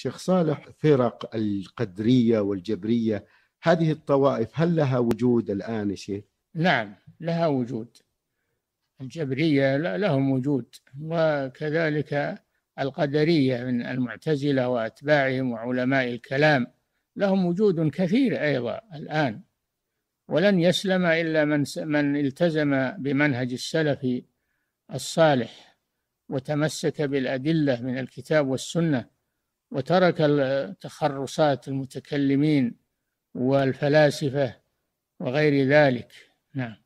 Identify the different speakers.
Speaker 1: شيخ صالح فرق القدرية والجبرية هذه الطوائف هل لها وجود الآن شيخ؟
Speaker 2: نعم لها وجود الجبرية لهم وجود وكذلك القدرية من المعتزلة وأتباعهم وعلماء الكلام لهم وجود كثير أيضا الآن ولن يسلم إلا من من التزم بمنهج السلف الصالح وتمسك بالأدلة من الكتاب والسنة وترك التخرصات المتكلمين والفلاسفة
Speaker 3: وغير ذلك نعم